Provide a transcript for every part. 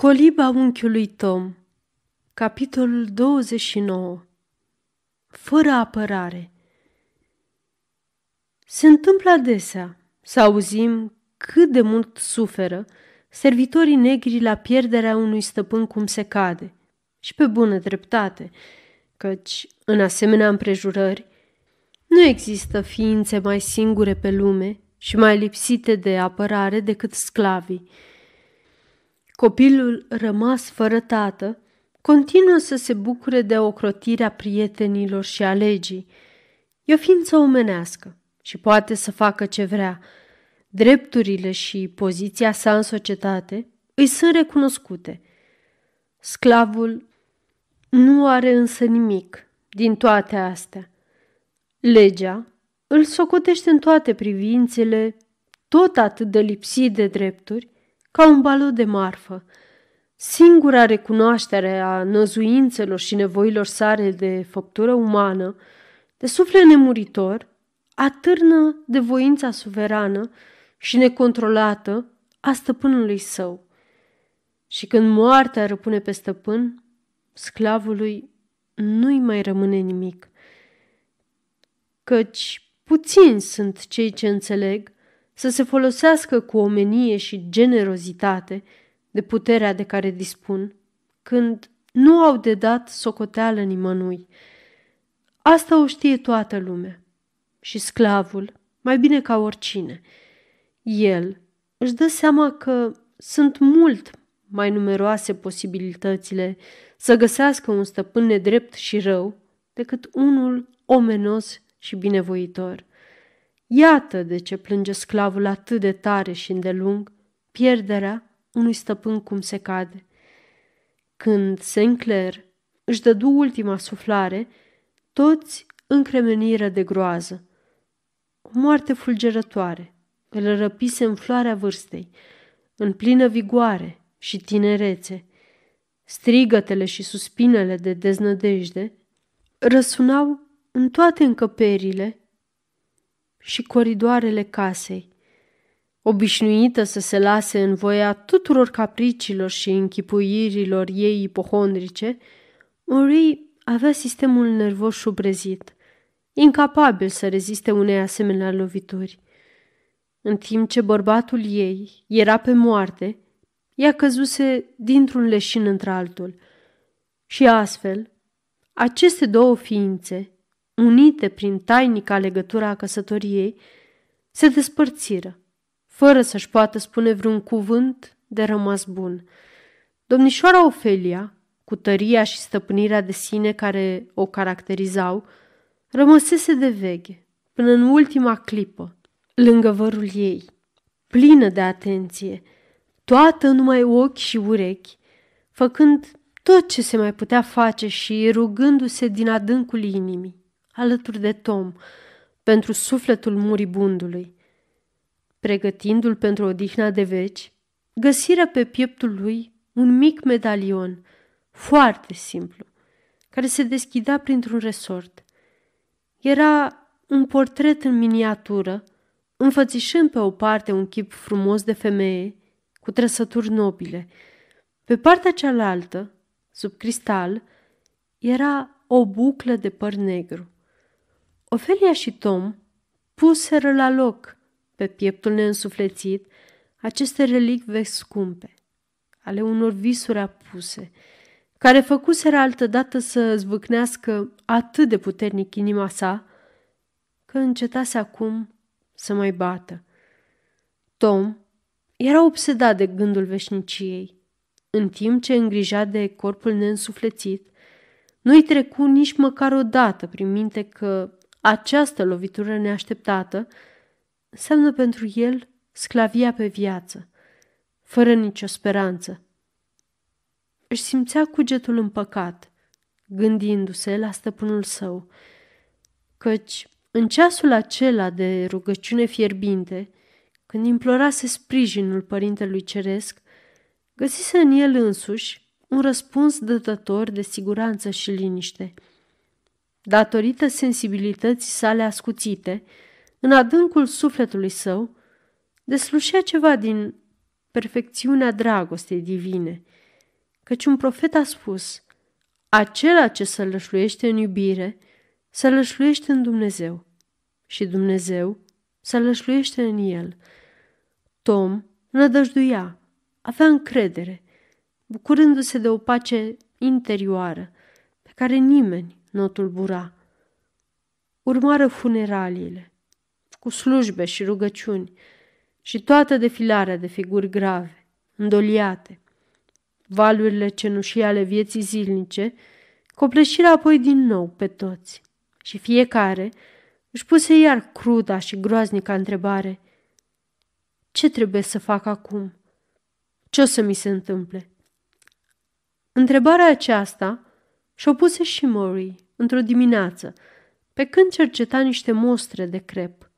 Coliba unchiului Tom Capitolul 29 Fără apărare Se întâmplă adesea să auzim cât de mult suferă servitorii negri la pierderea unui stăpân cum se cade și pe bună dreptate, căci, în asemenea împrejurări, nu există ființe mai singure pe lume și mai lipsite de apărare decât sclavii, Copilul rămas fără tată continuă să se bucure de ocrotirea prietenilor și a legii. E o ființă omenească și poate să facă ce vrea. Drepturile și poziția sa în societate îi sunt recunoscute. Sclavul nu are însă nimic din toate astea. Legea îl socotește în toate privințele tot atât de lipsit de drepturi ca un balot de marfă. Singura recunoaștere a năzuințelor și nevoilor sale de făptură umană, de suflet nemuritor, atârnă de voința suverană și necontrolată a stăpânului său. Și când moartea răpune pe stăpân, sclavului nu-i mai rămâne nimic. Căci puțini sunt cei ce înțeleg să se folosească cu omenie și generozitate de puterea de care dispun, când nu au de dat socoteală nimănui. Asta o știe toată lumea și sclavul, mai bine ca oricine. El își dă seama că sunt mult mai numeroase posibilitățile să găsească un stăpân nedrept și rău decât unul omenos și binevoitor. Iată de ce plânge sclavul atât de tare și îndelung pierderea unui stăpân cum se cade. Când Sinclair își dădu ultima suflare, toți încremeniră de groază. O moarte fulgerătoare îl răpise în floarea vârstei, în plină vigoare și tinerețe. Strigătele și suspinele de deznădejde răsunau în toate încăperile și coridoarele casei, obișnuită să se lase în voia tuturor capricilor și închipuirilor ei ipohondrice, Marie avea sistemul nervos subrezit, incapabil să reziste unei asemenea lovituri. În timp ce bărbatul ei era pe moarte, ea căzuse dintr-un leșin într-altul. Și astfel, aceste două ființe, unite prin tainica legătură a căsătoriei, se despărțiră, fără să-și poată spune vreun cuvânt de rămas bun. Domnișoara Ofelia, cu tăria și stăpânirea de sine care o caracterizau, rămăsese de veche, până în ultima clipă, lângă vărul ei, plină de atenție, toată numai ochi și urechi, făcând tot ce se mai putea face și rugându-se din adâncul inimii alături de Tom, pentru sufletul muribundului. Pregătindu-l pentru odihna de veci, găsiră pe pieptul lui un mic medalion, foarte simplu, care se deschidea printr-un resort. Era un portret în miniatură, înfățișând pe o parte un chip frumos de femeie, cu trăsături nobile. Pe partea cealaltă, sub cristal, era o buclă de păr negru. Ofelia și Tom puseră la loc pe pieptul neînsuflețit aceste relicve scumpe, ale unor visuri apuse, care făcuseră altădată să zvâcnească atât de puternic inima sa, că încetase acum să mai bată. Tom era obsedat de gândul veșniciei, în timp ce îngrija de corpul neînsuflețit, nu-i trecu nici măcar o dată prin minte că această lovitură neașteptată înseamnă pentru el sclavia pe viață, fără nicio speranță. Își simțea cugetul împăcat, gândindu-se la stăpânul său, căci în ceasul acela de rugăciune fierbinte, când implorase sprijinul Părintelui Ceresc, găsise în el însuși un răspuns dătător de siguranță și liniște – datorită sensibilității sale ascuțite, în adâncul sufletului său, deslușea ceva din perfecțiunea dragostei divine, căci un profet a spus, acela ce sălășluiește în iubire, sălășluiește în Dumnezeu și Dumnezeu sălășluiește în el. Tom nădăjduia, avea încredere, bucurându-se de o pace interioară pe care nimeni nu tulbura. Urmară funeraliile, cu slujbe și rugăciuni și toată defilarea de figuri grave, îndoliate, valurile cenușii ale vieții zilnice, copleșirea apoi din nou pe toți și fiecare își puse iar cruda și groaznica întrebare. Ce trebuie să fac acum? Ce o să mi se întâmple? Întrebarea aceasta și-o puse și Murray într-o dimineață, pe când cerceta niște mostre de crep.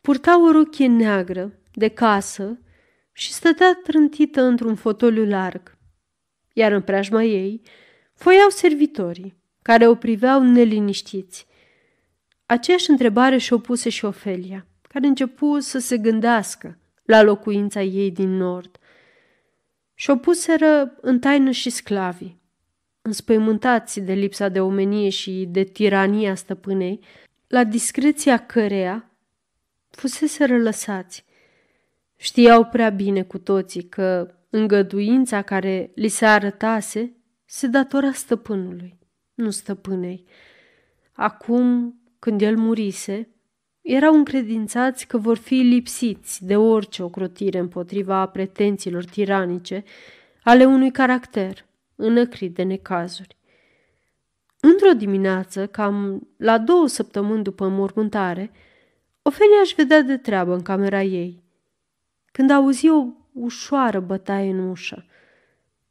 Purta o rochie neagră, de casă, și stătea trântită într-un fotoliu larg. Iar în preajma ei foiau servitorii, care o priveau neliniștiți. Aceeași întrebare și-o puse și Ofelia, care începu să se gândească la locuința ei din nord. Și-o puseră în taină și sclavii, înspăimântați de lipsa de omenie și de tirania stăpânei, la discreția căreia fusese lăsați. Știau prea bine cu toții că îngăduința care li se arătase se datora stăpânului, nu stăpânei. Acum, când el murise, erau încredințați că vor fi lipsiți de orice ocrotire împotriva pretențiilor tiranice ale unui caracter înăcrit de necazuri. Într-o dimineață, cam la două săptămâni după mormântare, Ofelia își vedea de treabă în camera ei, când auzi o ușoară bătaie în ușă.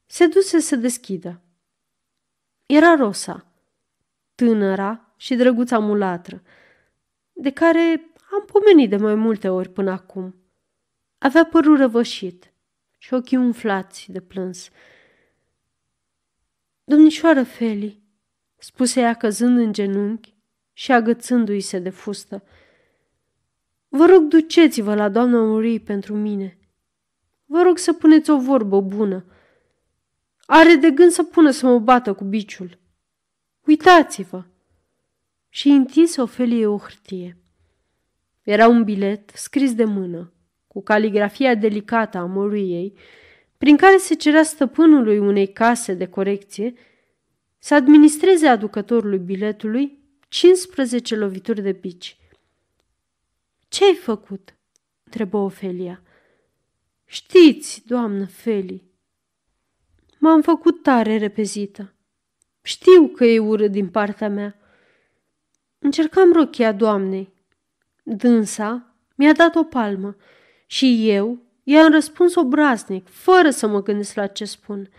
Se duse să deschidă. Era Rosa, tânăra și drăguța mulatră, de care am pomenit de mai multe ori până acum. Avea părul răvășit și ochii umflați de plâns – Domnișoară Feli, spuse ea căzând în genunchi și agățându-i se de fustă, vă rog duceți-vă la doamna Murii pentru mine. Vă rog să puneți o vorbă bună. Are de gând să pună să mă bată cu biciul. Uitați-vă! Și întinse Ofelie o hârtie. Era un bilet scris de mână, cu caligrafia delicată a măruiei, prin care se cerea stăpânului unei case de corecție să administreze aducătorului biletului 15 lovituri de pici. Ce ai făcut?" întrebă Ofelia. Știți, doamnă Feli, m-am făcut tare repezită. Știu că e ură din partea mea. Încercam rochia doamnei. Dânsa mi-a dat o palmă și eu I-am răspuns obraznic, fără să mă gândesc la ce spun.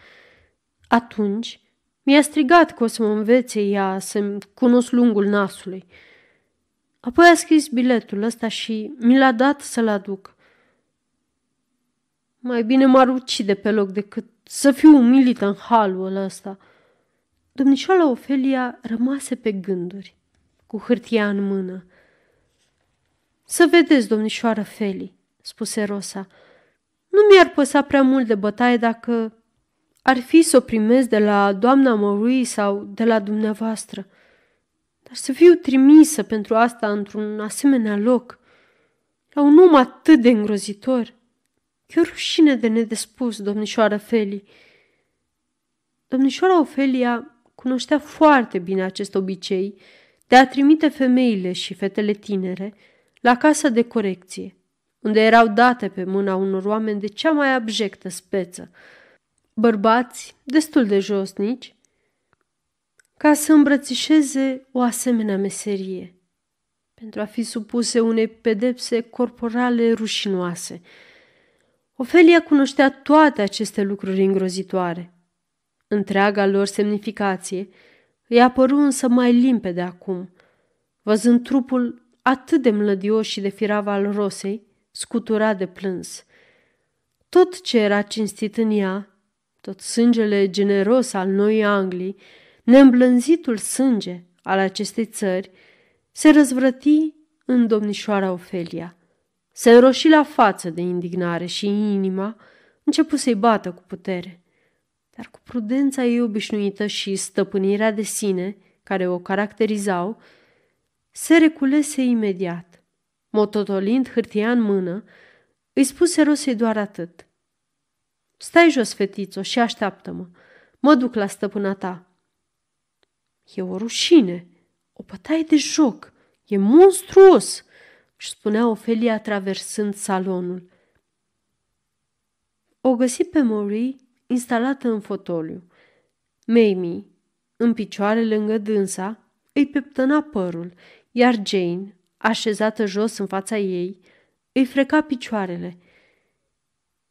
Atunci mi-a strigat că o să mă învețe ea să-mi cunosc lungul nasului. Apoi a scris biletul ăsta și mi l-a dat să-l aduc. Mai bine m-ar ucide pe loc decât să fiu umilită în halul ăsta. Domnișoara Ofelia rămase pe gânduri, cu hârtia în mână. Să vedeți, domnișoară Feli, spuse Rosa, nu mi-ar păsa prea mult de bătaie dacă ar fi să o primesc de la doamna Mărui sau de la dumneavoastră, dar să fiu trimisă pentru asta într-un asemenea loc, la un om atât de îngrozitor. E o rușine de nedespus, domnișoară Feli. Domnișoara Ofelia cunoștea foarte bine acest obicei de a trimite femeile și fetele tinere la casa de corecție, unde erau date pe mâna unor oameni de cea mai abjectă speță, bărbați destul de josnici, ca să îmbrățișeze o asemenea meserie, pentru a fi supuse unei pedepse corporale rușinoase. Ofelia cunoștea toate aceste lucruri îngrozitoare. Întreaga lor semnificație îi apăru însă mai limpede acum, văzând trupul atât de mlădios și de firav al Rosei, scutura de plâns. Tot ce era cinstit în ea, tot sângele generos al noii Anglii, neîmblânzitul sânge al acestei țări, se răzvrăti în domnișoara Ofelia. Se înroși la față de indignare și inima începu să-i bată cu putere. Dar cu prudența ei obișnuită și stăpânirea de sine, care o caracterizau, se reculese imediat Mototolind hârtia în mână, îi spuse Rosei doar atât. Stai jos, fetițo, și așteaptă-mă. Mă duc la stăpâna ta. E o rușine, o bătaie de joc, e monstruos, își spunea Ofelia traversând salonul. O găsi pe Marie instalată în fotoliu. Mamie, în picioare lângă dânsa, îi peptăna părul, iar Jane, așezată jos în fața ei, îi freca picioarele.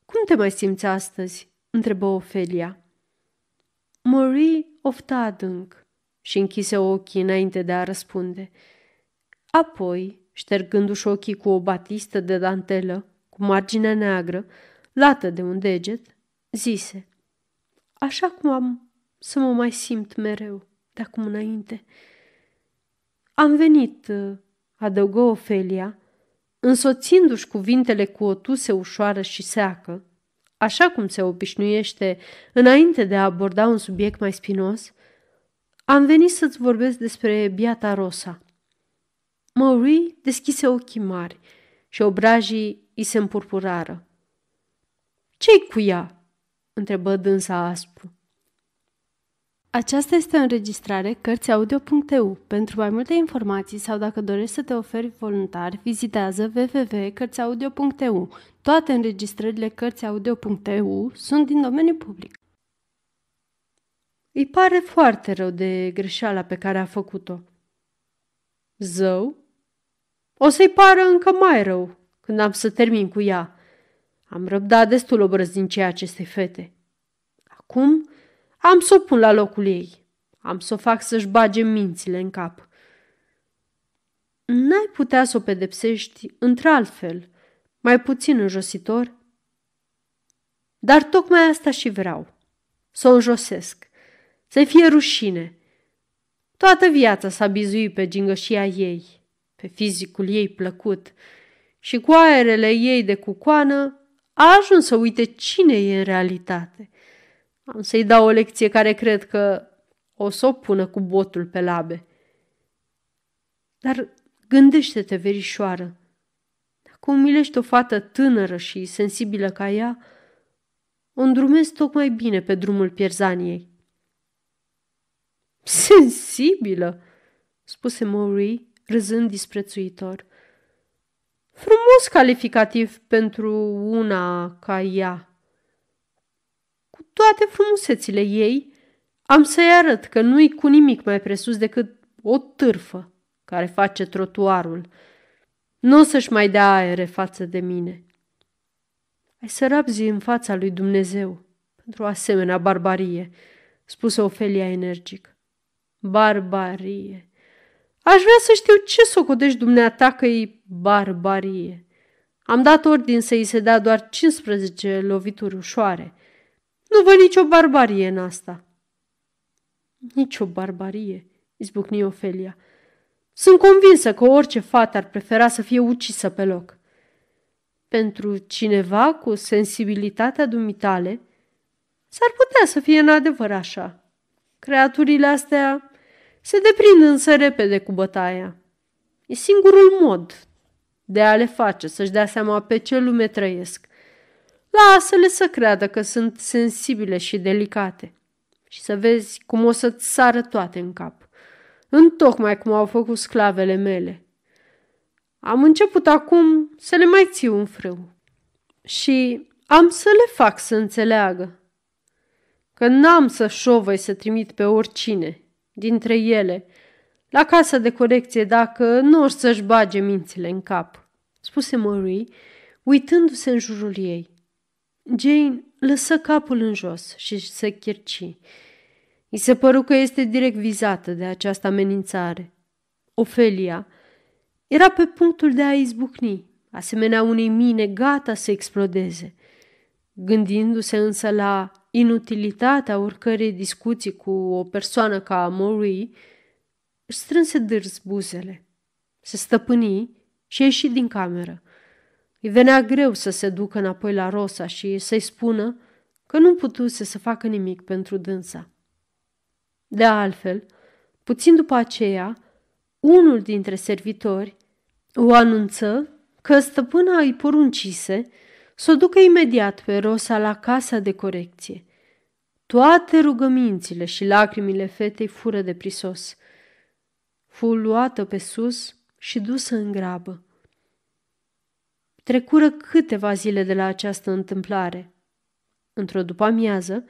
Cum te mai simți astăzi?" întrebă Ofelia. Marie ofta adânc și închise ochii înainte de a răspunde. Apoi, ștergându-și ochii cu o batistă de dantelă, cu marginea neagră, lată de un deget, zise Așa cum am să mă mai simt mereu de acum înainte. Am venit adăugă Ofelia, însoțindu-și cuvintele cu o tuse ușoară și seacă, așa cum se obișnuiește înainte de a aborda un subiect mai spinos, am venit să-ți vorbesc despre Biata Rosa. Maurie deschise ochii mari și obrajii îi se împurpurară. Ce-i cu ea?" întrebă dânsa aspru. Aceasta este o înregistrare Cărțiaudio.eu. Pentru mai multe informații sau dacă dorești să te oferi voluntar, vizitează www.cărțiaudio.eu. Toate înregistrările Cărțiaudio.eu sunt din domeniu public. Îi pare foarte rău de greșeala pe care a făcut-o. Zău? O să-i pară încă mai rău când am să termin cu ea. Am răbdat destul obrăz din ceea acestei fete. Acum am să o pun la locul ei. Am să o fac să-și bage mințile în cap. N-ai putea să o pedepsești într-altfel, mai puțin înjositor? Dar tocmai asta și vreau. Să o înjosesc. să fie rușine. Toată viața s-a bizuit pe gingășia ei, pe fizicul ei plăcut și cu aerele ei de cucoană a ajuns să uite cine e în realitate – am să-i dau o lecție care cred că o să o pună cu botul pe labe. Dar gândește-te, verișoară, dacă umilești o fată tânără și sensibilă ca ea, o îndrumezi tocmai bine pe drumul pierzaniei. Sensibilă, spuse Maury, râzând disprețuitor. Frumos calificativ pentru una ca ea cu toate frumusețile ei, am să-i arăt că nu-i cu nimic mai presus decât o târfă care face trotuarul. Nu o să-și mai dea aere față de mine. Ai să rabzi în fața lui Dumnezeu pentru o asemenea barbarie, spuse Ofelia energic. Barbarie. Aș vrea să știu ce socotești dumneata că e barbarie. Am dat ordin să i se dea doar 15 lovituri ușoare. Nu văd nicio barbarie în asta. Nicio barbarie, izbucni Ofelia. Sunt convinsă că orice fată ar prefera să fie ucisă pe loc. Pentru cineva cu sensibilitatea dumitale, s-ar putea să fie în adevăr așa. Creaturile astea se deprind însă repede cu bătaia. E singurul mod de a le face să-și dea seama pe ce lume trăiesc – Lasă-le să creadă că sunt sensibile și delicate și să vezi cum o să-ți sară toate în cap, întocmai cum au făcut sclavele mele. Am început acum să le mai țiu în frâu și am să le fac să înțeleagă că n-am să șovăi să trimit pe oricine dintre ele la casa de corecție dacă nu or să-și bage mințile în cap, spuse Marie, uitându-se în jurul ei. Jane lăsă capul în jos și se chirci. I se păru că este direct vizată de această amenințare. Ofelia era pe punctul de a izbucni, asemenea unei mine gata să explodeze. Gândindu-se însă la inutilitatea oricărei discuții cu o persoană ca Maury, își strânse dârzi buzele. Se stăpâni și ieși din cameră. Îi venea greu să se ducă înapoi la Rosa și să-i spună că nu putuse să facă nimic pentru dânsa. De altfel, puțin după aceea, unul dintre servitori o anunță că stăpâna îi poruncise să o ducă imediat pe Rosa la casa de corecție. Toate rugămințile și lacrimile fetei fură de prisos. Fu luată pe sus și dusă în grabă. Trecură câteva zile de la această întâmplare. Într-o după-amiază,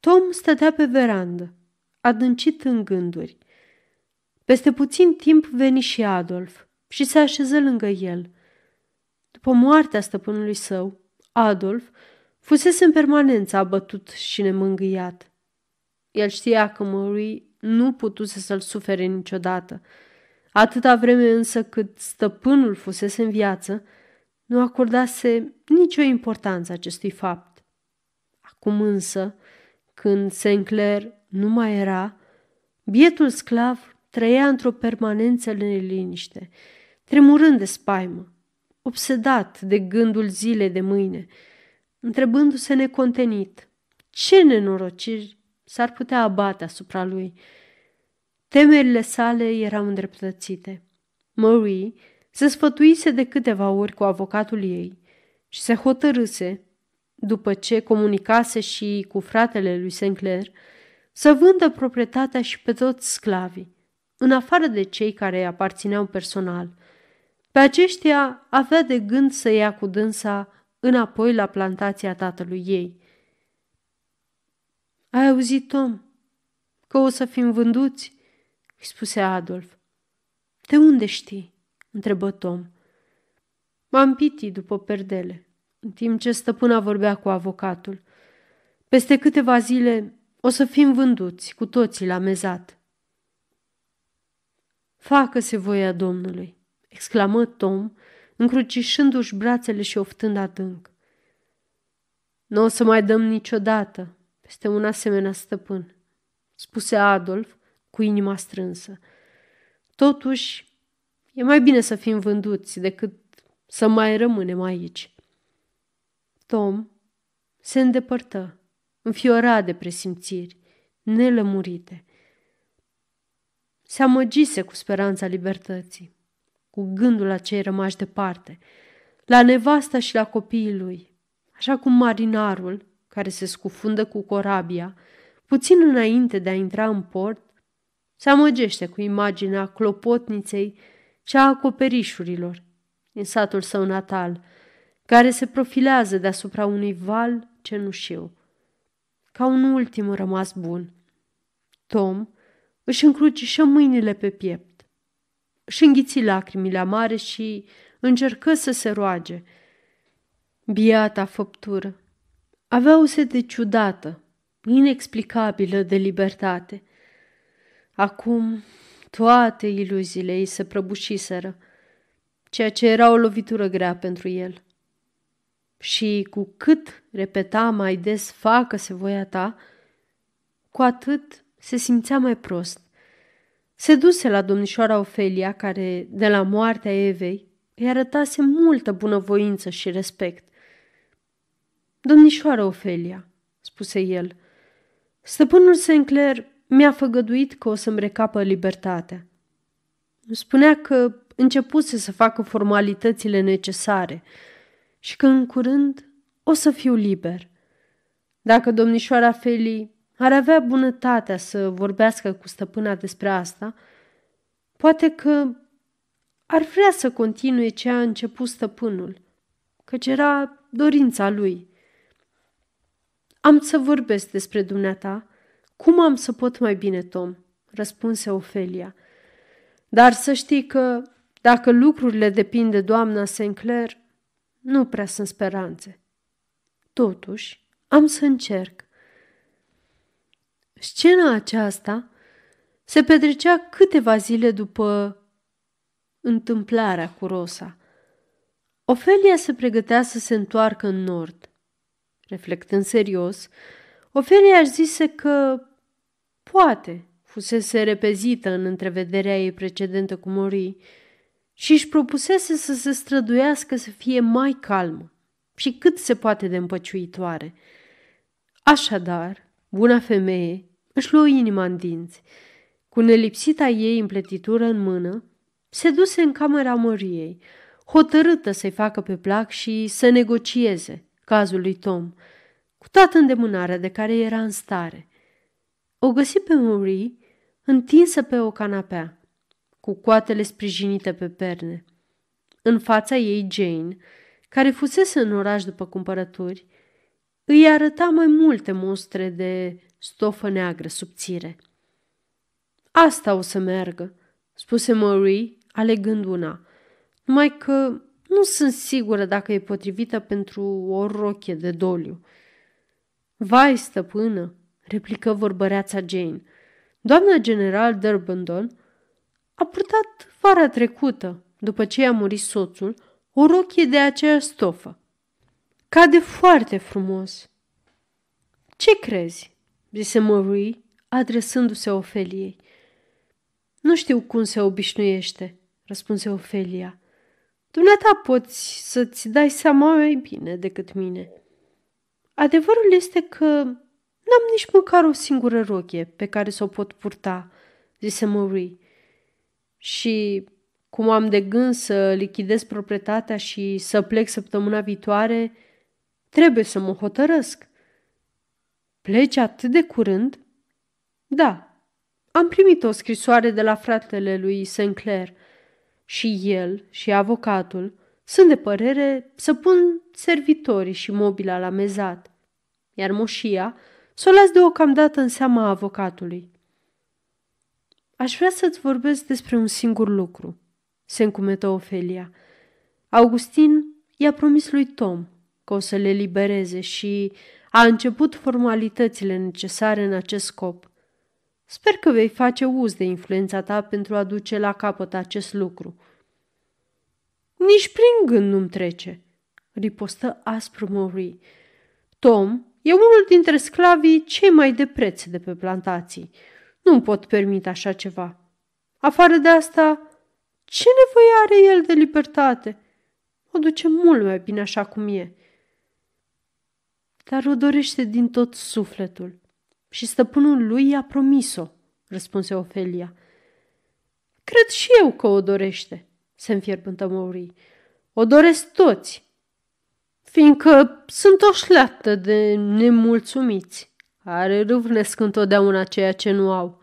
Tom stătea pe verandă, adâncit în gânduri. Peste puțin timp veni și Adolf și se așeză lângă el. După moartea stăpânului său, Adolf fusese în permanență abătut și nemângâiat. El știa că mărui nu putuse să-l sufere niciodată. Atâta vreme însă cât stăpânul fusese în viață, nu acordase nicio importanță acestui fapt. Acum însă, când Sinclair nu mai era, bietul sclav trăia într-o permanență neliniște, tremurând de spaimă, obsedat de gândul zilei de mâine, întrebându-se necontenit ce nenorociri s-ar putea abate asupra lui. Temerile sale erau îndreptățite. Marie se sfătuise de câteva ori cu avocatul ei și se hotărâse, după ce comunicase și cu fratele lui Sinclair, să vândă proprietatea și pe toți sclavii, în afară de cei care îi aparțineau personal. Pe aceștia avea de gând să ia cu dânsa înapoi la plantația tatălui ei. Ai auzit, Tom, că o să fim vânduți?" îi spuse Adolf. De unde știi?" întrebă Tom. M-am pitit după perdele, în timp ce stăpâna vorbea cu avocatul. Peste câteva zile o să fim vânduți cu toții la mezat. Facă-se voia Domnului, exclamă Tom, încrucișându-și brațele și oftând adânc. Nu o să mai dăm niciodată peste un asemenea stăpân, spuse Adolf cu inima strânsă. Totuși, E mai bine să fim vânduți decât să mai rămânem aici. Tom se îndepărtă, înfiorat de presimțiri, nelămurite. Se amăgise cu speranța libertății, cu gândul la cei rămași departe, la nevasta și la copiii lui, așa cum marinarul, care se scufundă cu corabia, puțin înainte de a intra în port, se amăgește cu imaginea clopotniței cea a acoperișurilor, din satul său natal, care se profilează deasupra unui val cenușiu. Ca un ultim rămas bun, Tom își încrucișă mâinile pe piept, își înghiți lacrimile amare și încercă să se roage. Biata făptură avea o sete ciudată, inexplicabilă de libertate. Acum toate iluziile ei se prăbușiseră, ceea ce era o lovitură grea pentru el. Și cu cât repeta mai des facă-se voia ta, cu atât se simțea mai prost. Se duse la domnișoara Ofelia, care, de la moartea Evei, îi arătase multă bunăvoință și respect. Domnișoara Ofelia, spuse el, stăpânul Sinclair mi-a făgăduit că o să-mi recapă libertatea. spunea că începuse să facă formalitățile necesare și că în curând o să fiu liber. Dacă domnișoara Feli ar avea bunătatea să vorbească cu stăpâna despre asta, poate că ar vrea să continue ce a început stăpânul, căci era dorința lui. Am să vorbesc despre dumneata, cum am să pot mai bine, Tom?" răspunse Ofelia. Dar să știi că, dacă lucrurile depind de doamna Sinclair, nu prea sunt speranțe. Totuși, am să încerc. Scena aceasta se petrecea câteva zile după întâmplarea cu Rosa. Ofelia se pregătea să se întoarcă în nord. Reflectând serios, Ofelia își zise că poate fusese repezită în întrevederea ei precedentă cu Mori și își propusese să se străduiască să fie mai calmă și cât se poate de împăciuitoare. Așadar, buna femeie își luă inima în dinți. Cu nelipsita ei împletitură în mână, se duse în camera Măriei, hotărâtă să-i facă pe plac și să negocieze cazul lui Tom – cu toată îndemânarea de care era în stare. O găsi pe Marie întinsă pe o canapea, cu coatele sprijinite pe perne. În fața ei Jane, care fusese în oraș după cumpărături, îi arăta mai multe mostre de stofă neagră subțire. Asta o să meargă, spuse Marie, alegând una, numai că nu sunt sigură dacă e potrivită pentru o rochie de doliu. Vai, stăpână, replică vorbăreața Jane. Doamna general Durbandon a purtat vara trecută, după ce i-a murit soțul, o rochie de aceeași stofă. Cade foarte frumos. Ce crezi? zise Marie, adresându-se Ofeliei. Nu știu cum se obișnuiește, răspunse Ofelia. Dumneata poți să-ți dai seama mai bine decât mine. Adevărul este că n-am nici măcar o singură rochie pe care să o pot purta, zise Marie. Și cum am de gând să lichidez proprietatea și să plec săptămâna viitoare, trebuie să mă hotărăsc. Pleci atât de curând? Da, am primit o scrisoare de la fratele lui Sinclair și el și avocatul sunt de părere să pun servitorii și mobila la mezat, iar moșia să o las deocamdată în seama avocatului. Aș vrea să-ți vorbesc despre un singur lucru, se încumetă Ofelia. Augustin i-a promis lui Tom că o să le libereze și a început formalitățile necesare în acest scop. Sper că vei face uz de influența ta pentru a duce la capăt acest lucru. Nici prin gând nu-mi trece, ripostă aspru Murray. Tom e unul dintre sclavii cei mai de preț de pe plantații. Nu-mi pot permite așa ceva. Afară de asta, ce nevoie are el de libertate? O duce mult mai bine așa cum e. Dar o dorește din tot sufletul și stăpânul lui i-a promis-o, răspunse Ofelia. Cred și eu că o dorește, se înfierbântă Maury. O doresc toți, fiindcă sunt o șleaptă de nemulțumiți, Are râvnesc întotdeauna ceea ce nu au.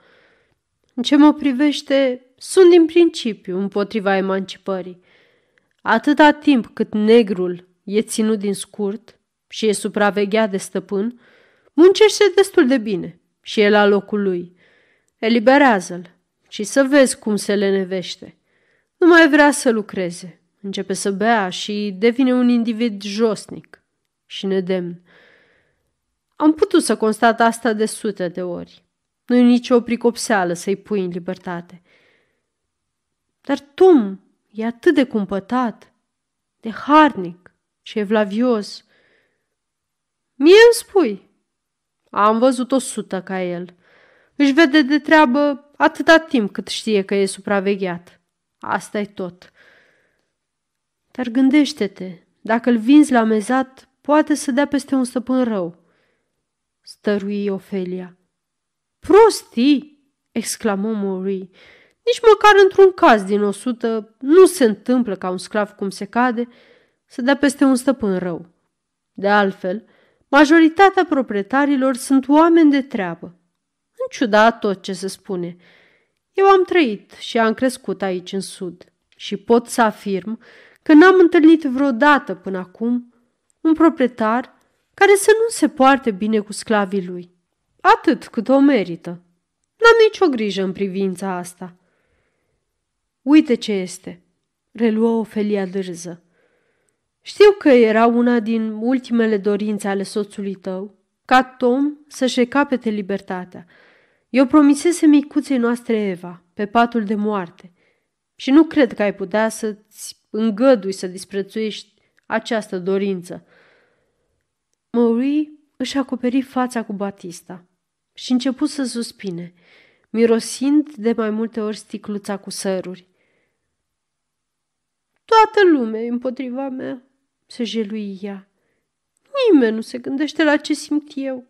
În ce mă privește, sunt din principiu împotriva emancipării. Atâta timp cât negrul e ținut din scurt și e supravegheat de stăpân, muncește destul de bine și e la locul lui. Eliberează-l și să vezi cum se lenevește. Nu mai vrea să lucreze. Începe să bea și devine un individ josnic și nedemn. Am putut să constat asta de sute de ori. Nu e nicio pricopseală să-i pui în libertate. Dar Tom e atât de cumpătat, de harnic și evlavios. Mie îmi spui. Am văzut o sută ca el. Își vede de treabă atâta timp cât știe că e supravegheat asta e tot. Dar gândește-te, dacă îl vinzi la mezat, poate să dea peste un stăpân rău. Stărui Ofelia. Prostii! exclamă Mori. Nici măcar într-un caz din o sută nu se întâmplă ca un sclav cum se cade să dea peste un stăpân rău. De altfel, majoritatea proprietarilor sunt oameni de treabă, în ciuda tot ce se spune – eu am trăit și am crescut aici în sud și pot să afirm că n-am întâlnit vreodată până acum un proprietar care să nu se poarte bine cu sclavii lui, atât cât o merită. N-am nicio grijă în privința asta. Uite ce este, reluă Ofelia dârză. Știu că era una din ultimele dorințe ale soțului tău, ca Tom să-și recapete libertatea – eu promisese micuței noastre Eva, pe patul de moarte, și nu cred că ai putea să-ți îngădui să disprețuiești această dorință. Măuri își acoperi fața cu Batista și început să suspine, mirosind de mai multe ori sticluța cu săruri. Toată lumea e împotriva mea, se jelui ea. Nimeni nu se gândește la ce simt eu.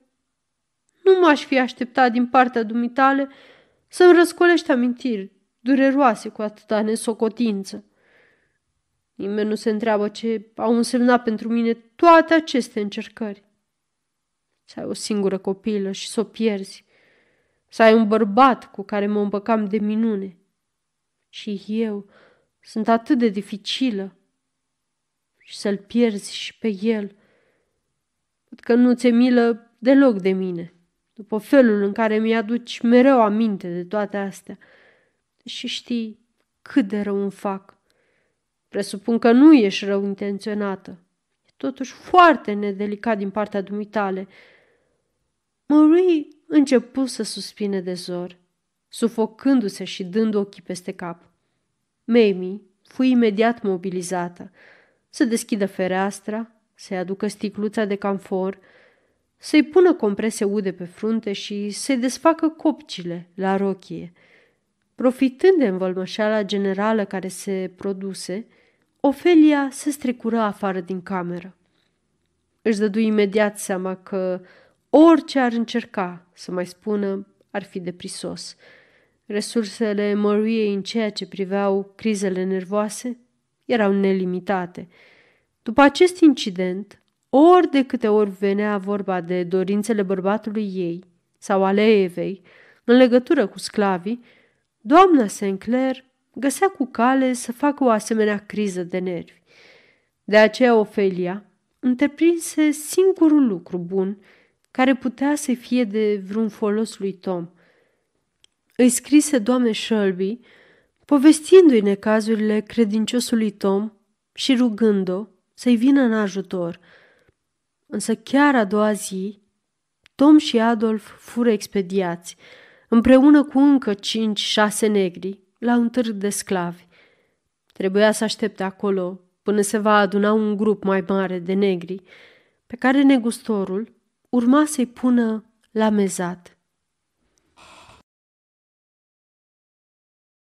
Nu m-aș fi așteptat din partea dumitale să-mi răscolești amintiri dureroase cu atâta nesocotință. Nimeni nu se întreabă ce au însemnat pentru mine toate aceste încercări. Să ai o singură copilă și să o pierzi. Să ai un bărbat cu care mă împăcam de minune. Și eu sunt atât de dificilă. Și să-l pierzi și pe el. Că nu ți-e milă deloc de mine după felul în care mi-aduci mereu aminte de toate astea. Și știi cât de rău îmi fac. Presupun că nu ești rău intenționată. E totuși foarte nedelicat din partea dumitale. Marie începu să suspine de zor, sufocându-se și dând ochii peste cap. Mamie fu imediat mobilizată să deschidă fereastra, să-i aducă sticluța de camfor, să-i pună comprese ude pe frunte și să-i desfacă copcile la rochie. Profitând de învălmășeala generală care se produse, Ofelia se strecură afară din cameră. Își dădu imediat seama că orice ar încerca să mai spună ar fi deprisos. Resursele Măruiei în ceea ce priveau crizele nervoase erau nelimitate. După acest incident, ori de câte ori venea vorba de dorințele bărbatului ei sau ale Evei în legătură cu sclavii, doamna Sinclair găsea cu cale să facă o asemenea criză de nervi. De aceea Ofelia întreprinse singurul lucru bun care putea să fie de vreun folos lui Tom. Îi scrise doamne Shelby, povestindu-i necazurile credinciosului Tom și rugându o să-i vină în ajutor – Însă chiar a doua zi, Tom și Adolf fură expediați, împreună cu încă cinci-șase negri, la un târg de sclavi. Trebuia să aștepte acolo până se va aduna un grup mai mare de negri, pe care negustorul urma să-i pună la mezat.